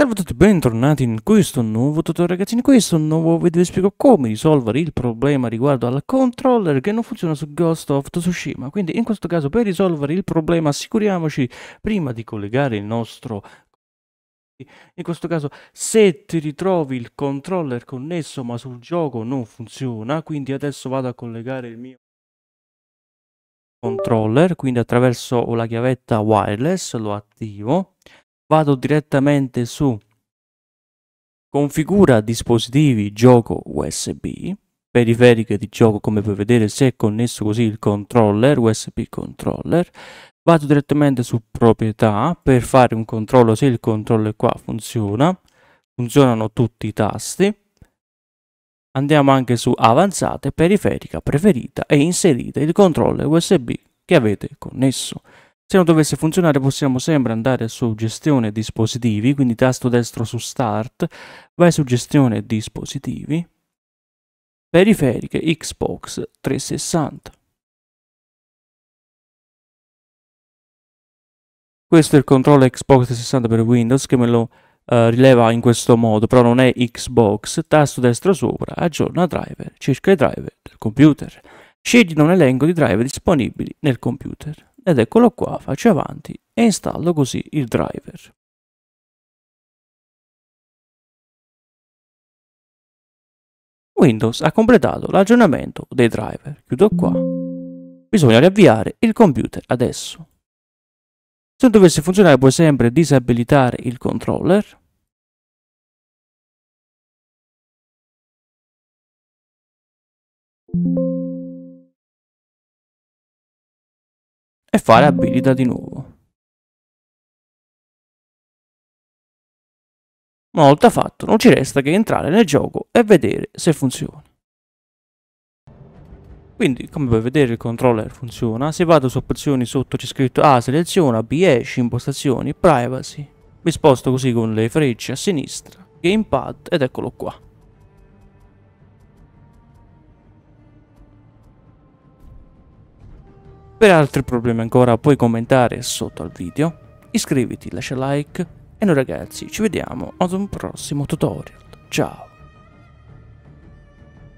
Salve a tutti, bentornati in questo nuovo tutorial ragazzi, in questo nuovo video vi spiego come risolvere il problema riguardo al controller che non funziona su Ghost of Tsushima, quindi in questo caso per risolvere il problema assicuriamoci prima di collegare il nostro in questo caso se ti ritrovi il controller connesso ma sul gioco non funziona, quindi adesso vado a collegare il mio controller, quindi attraverso la chiavetta wireless lo attivo vado direttamente su Configura dispositivi gioco USB, periferiche di gioco come puoi vedere se è connesso così il controller, USB controller, vado direttamente su proprietà per fare un controllo se il controller qua funziona, funzionano tutti i tasti, andiamo anche su avanzate, periferica, preferita e inserite il controller USB che avete connesso. Se non dovesse funzionare possiamo sempre andare su gestione dispositivi, quindi tasto destro su start, vai su gestione dispositivi, periferiche Xbox 360. Questo è il controllo Xbox 360 per Windows che me lo eh, rileva in questo modo, però non è Xbox, tasto destro sopra, aggiorna driver, cerca i driver del computer. Scegli un elenco di driver disponibili nel computer ed eccolo qua, faccio avanti e installo così il driver. Windows ha completato l'aggiornamento dei driver. Chiudo qua. Bisogna riavviare il computer adesso. Se non dovesse funzionare puoi sempre disabilitare il controller. Thank you. e fare abilita di nuovo. Una volta fatto non ci resta che entrare nel gioco e vedere se funziona. Quindi come puoi vedere il controller funziona, se vado su opzioni sotto c'è scritto A seleziona, B esci, impostazioni, privacy. Mi sposto così con le frecce a sinistra, gamepad ed eccolo qua. Per altri problemi ancora puoi commentare sotto al video, iscriviti, lascia like e noi ragazzi ci vediamo ad un prossimo tutorial. Ciao!